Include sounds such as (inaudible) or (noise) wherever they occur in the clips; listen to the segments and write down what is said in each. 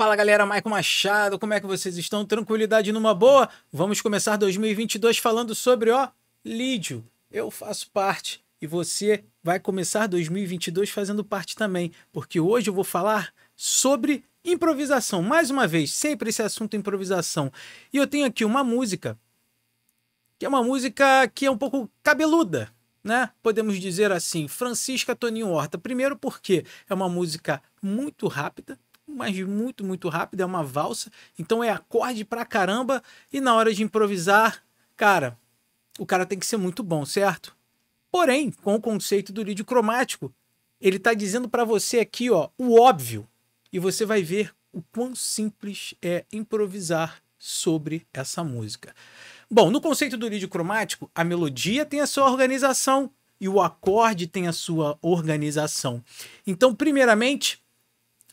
Fala galera, Maicon Machado, como é que vocês estão? Tranquilidade numa boa? Vamos começar 2022 falando sobre, ó, Lídio. Eu faço parte e você vai começar 2022 fazendo parte também, porque hoje eu vou falar sobre improvisação. Mais uma vez, sempre esse assunto improvisação. E eu tenho aqui uma música que é uma música que é um pouco cabeluda, né? Podemos dizer assim, Francisca Toninho Horta. Primeiro porque é uma música muito rápida, mas muito, muito rápido é uma valsa. Então é acorde pra caramba. E na hora de improvisar, cara, o cara tem que ser muito bom, certo? Porém, com o conceito do lídio cromático, ele tá dizendo para você aqui, ó, o óbvio. E você vai ver o quão simples é improvisar sobre essa música. Bom, no conceito do lídio cromático, a melodia tem a sua organização e o acorde tem a sua organização. Então, primeiramente,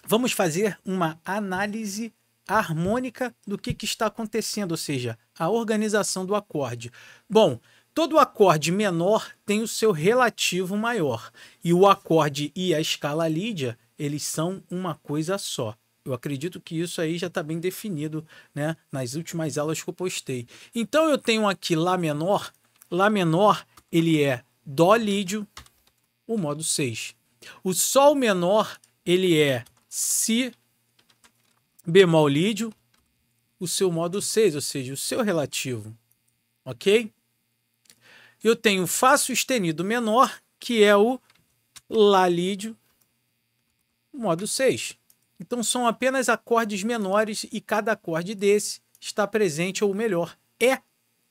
vamos fazer uma análise harmônica do que, que está acontecendo, ou seja, a organização do acorde. Bom, todo acorde menor tem o seu relativo maior, e o acorde e a escala lídia, eles são uma coisa só. Eu acredito que isso aí já está bem definido né, nas últimas aulas que eu postei. Então eu tenho aqui Lá menor. Lá menor ele é Dó lídio, o modo 6. O Sol menor ele é Si bemol lídio, o seu modo 6, ou seja, o seu relativo. Ok? Eu tenho Fá sustenido menor, que é o Lá lídio, modo 6. Então são apenas acordes menores e cada acorde desse está presente, ou melhor, é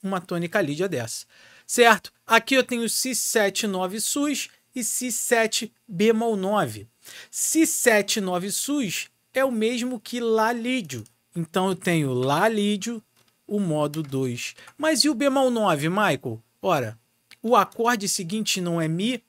uma tônica lídia dessa. Certo? Aqui eu tenho Si7, 9 SUS e Si7 bemol 9. Si7 9 SUS é o mesmo que lá lídio. Então eu tenho lá lídio o modo 2. Mas e o bemol 9, Michael? Ora, o acorde seguinte não é Mi.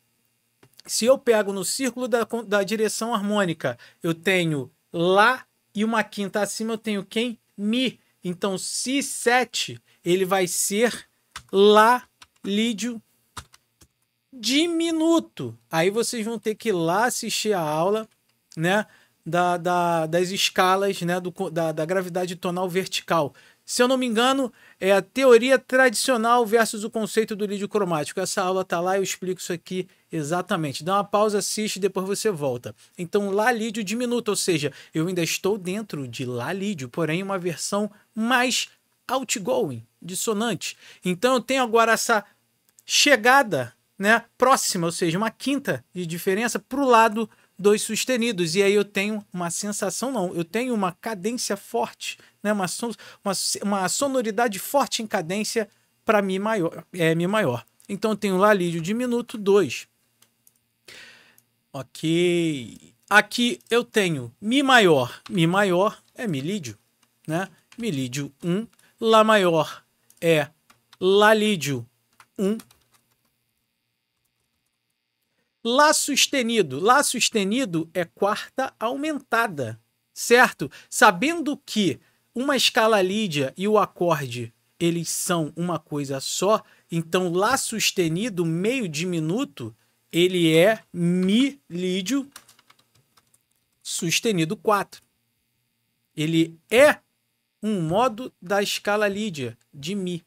Se eu pego no círculo da, da direção harmônica, eu tenho Lá e uma quinta acima eu tenho quem? Mi. Então, Si7 ele vai ser Lá, Lídio, diminuto. Aí vocês vão ter que ir lá assistir a aula, né? Da, da, das escalas, né? Do, da, da gravidade tonal vertical. Se eu não me engano, é a teoria tradicional versus o conceito do lídio cromático. Essa aula tá lá, eu explico isso aqui exatamente. Dá uma pausa, assiste, depois você volta. Então, lá lídio diminuto, ou seja, eu ainda estou dentro de lá lídio, porém uma versão mais outgoing, dissonante. Então, eu tenho agora essa chegada né, próxima, ou seja, uma quinta de diferença para o lado dos sustenidos. E aí eu tenho uma sensação, não, eu tenho uma cadência forte, né, uma, son uma, uma sonoridade forte em cadência para Mi maior. É, mi maior. Então eu tenho Lá Lídio diminuto 2. Ok. Aqui eu tenho Mi maior. Mi maior é Mi Lídio. Né? Mi Lídio 1. Um. Lá maior é Lá Lídio 1. Um. Lá sustenido. Lá sustenido é quarta aumentada, certo? Sabendo que uma escala lídia e o acorde eles são uma coisa só, então Lá sustenido, meio diminuto, ele é Mi lídio sustenido 4. Ele é um modo da escala lídia de Mi.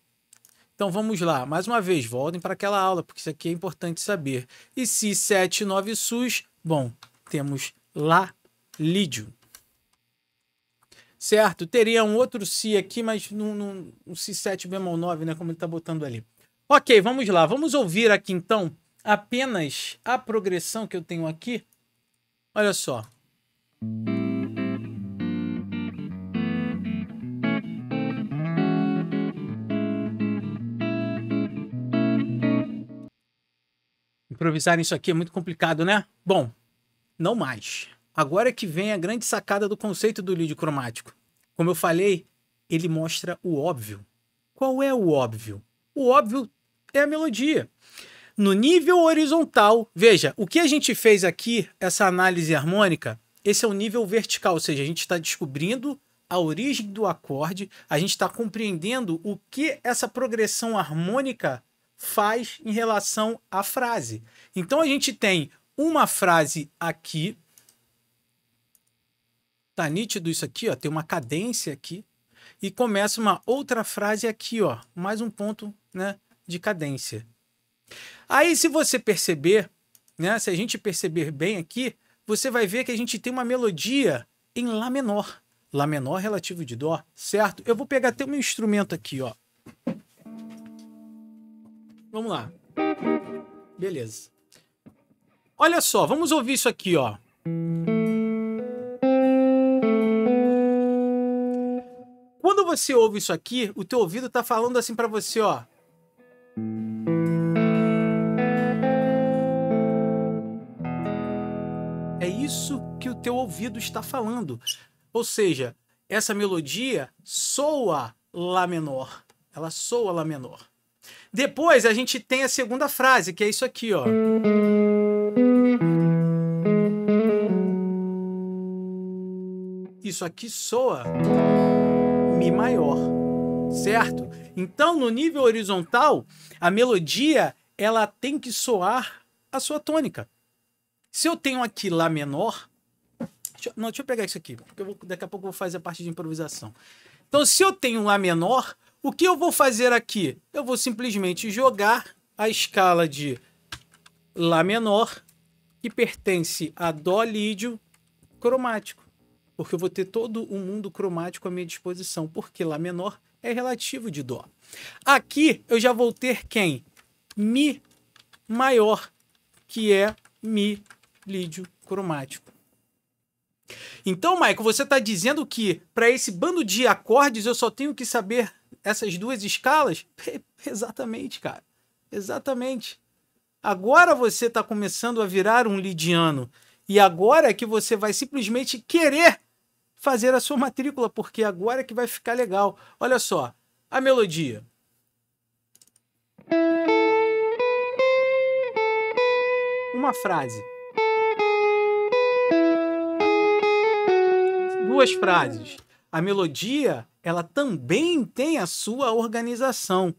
Então vamos lá, mais uma vez, voltem para aquela aula, porque isso aqui é importante saber. E se 7, 9 SUS, bom, temos lá lídio. Certo, teria um outro si aqui, mas num, num, um si 7 bemol 9, né, como ele está botando ali. Ok, vamos lá, vamos ouvir aqui então apenas a progressão que eu tenho aqui. Olha só. improvisar isso aqui é muito complicado, né? Bom, não mais. Agora é que vem a grande sacada do conceito do lead cromático. Como eu falei, ele mostra o óbvio. Qual é o óbvio? O óbvio é a melodia. No nível horizontal, veja, o que a gente fez aqui, essa análise harmônica, esse é o nível vertical, ou seja, a gente está descobrindo a origem do acorde, a gente está compreendendo o que essa progressão harmônica faz em relação à frase. Então a gente tem uma frase aqui. Tá nítido isso aqui, ó, tem uma cadência aqui e começa uma outra frase aqui, ó, mais um ponto, né, de cadência. Aí se você perceber, né, se a gente perceber bem aqui, você vai ver que a gente tem uma melodia em lá menor, lá menor relativo de dó, certo? Eu vou pegar até o meu instrumento aqui, ó. Vamos lá. Beleza. Olha só, vamos ouvir isso aqui, ó. Quando você ouve isso aqui, o teu ouvido tá falando assim para você, ó. É isso que o teu ouvido está falando. Ou seja, essa melodia soa lá menor. Ela soa lá menor. Depois a gente tem a segunda frase, que é isso aqui, ó. Isso aqui soa Mi maior, certo? Então, no nível horizontal, a melodia ela tem que soar a sua tônica. Se eu tenho aqui Lá menor, deixa, não, deixa eu pegar isso aqui, porque vou, daqui a pouco eu vou fazer a parte de improvisação. Então, se eu tenho Lá menor, o que eu vou fazer aqui? Eu vou simplesmente jogar a escala de Lá menor, que pertence a Dó lídio cromático, porque eu vou ter todo o um mundo cromático à minha disposição, porque Lá menor é relativo de Dó. Aqui eu já vou ter quem? Mi maior, que é Mi lídio cromático. Então, Michael, você está dizendo que para esse bando de acordes eu só tenho que saber essas duas escalas? (laughs) Exatamente, cara. Exatamente. Agora você está começando a virar um lidiano. E agora é que você vai simplesmente querer fazer a sua matrícula, porque agora é que vai ficar legal. Olha só, a melodia. Uma frase. Duas frases a melodia ela também tem a sua organização.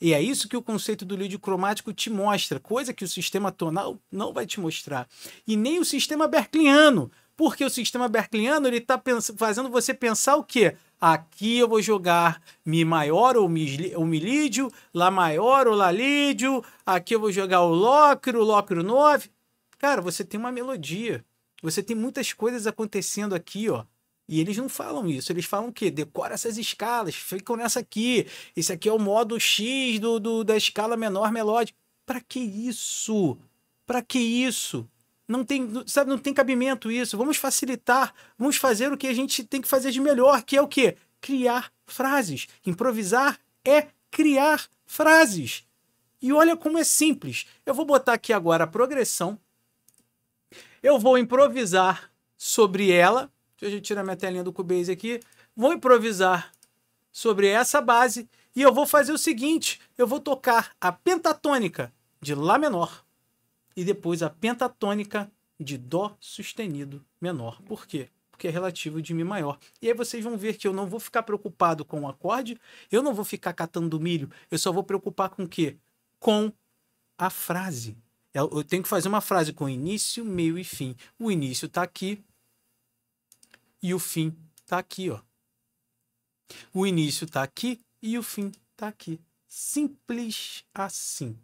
E é isso que o conceito do lead cromático te mostra, coisa que o sistema tonal não vai te mostrar. E nem o sistema berkliano, porque o sistema berkliano ele está fazendo você pensar o quê? Aqui eu vou jogar Mi maior ou Mi, ou mi lídio, Lá maior ou Lá lídio, aqui eu vou jogar o Locro, o Locro 9. Cara, você tem uma melodia, você tem muitas coisas acontecendo aqui, ó. E eles não falam isso, eles falam que decora essas escalas, ficam nessa aqui, esse aqui é o modo X do, do da escala menor melódica. Para que isso? Para que isso? Não tem, sabe, não tem cabimento isso. Vamos facilitar, vamos fazer o que a gente tem que fazer de melhor, que é o quê? Criar frases. Improvisar é criar frases. E olha como é simples. Eu vou botar aqui agora a progressão. Eu vou improvisar sobre ela Deixa a gente minha telinha do Cubase aqui. Vou improvisar sobre essa base e eu vou fazer o seguinte, eu vou tocar a pentatônica de Lá menor e depois a pentatônica de Dó sustenido menor. Por quê? Porque é relativo de Mi maior. E aí vocês vão ver que eu não vou ficar preocupado com o acorde, eu não vou ficar catando milho, eu só vou preocupar com o quê? Com a frase. É, eu tenho que fazer uma frase com início, meio e fim. O início está aqui, e o fim está aqui, ó. O início está aqui e o fim está aqui. Simples assim.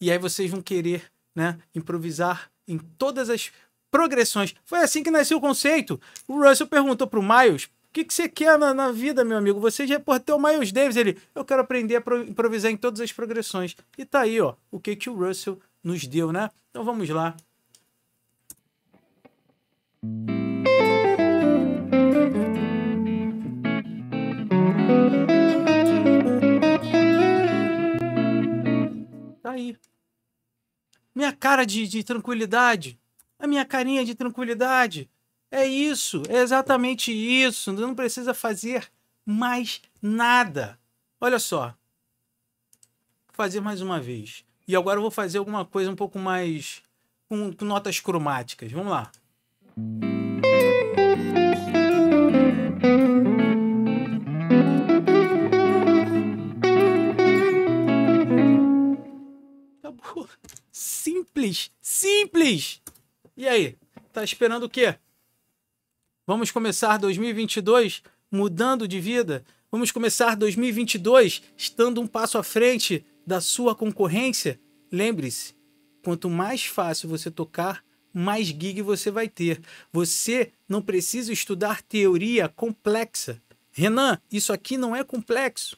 E aí vocês vão querer, né, improvisar em todas as progressões. Foi assim que nasceu o conceito. O Russell perguntou para o Miles: "O que, que você quer na, na vida, meu amigo? Você já é portou o Miles Davis?" Ele: "Eu quero aprender a improvisar em todas as progressões." E tá aí, ó, o que que o Russell nos deu, né? Então vamos lá. minha cara de, de tranquilidade, a minha carinha de tranquilidade. É isso, é exatamente isso. Não precisa fazer mais nada. Olha só. Vou fazer mais uma vez. E agora eu vou fazer alguma coisa um pouco mais com, com notas cromáticas. Vamos lá. Simples, simples. E aí, tá esperando o quê? Vamos começar 2022 mudando de vida? Vamos começar 2022 estando um passo à frente da sua concorrência? Lembre-se, quanto mais fácil você tocar, mais gig você vai ter. Você não precisa estudar teoria complexa. Renan, isso aqui não é complexo.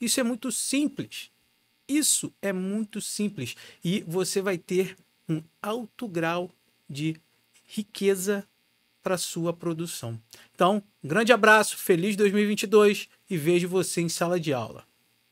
Isso é muito simples. Isso é muito simples e você vai ter um alto grau de riqueza para sua produção. Então, um grande abraço, feliz 2022 e vejo você em sala de aula.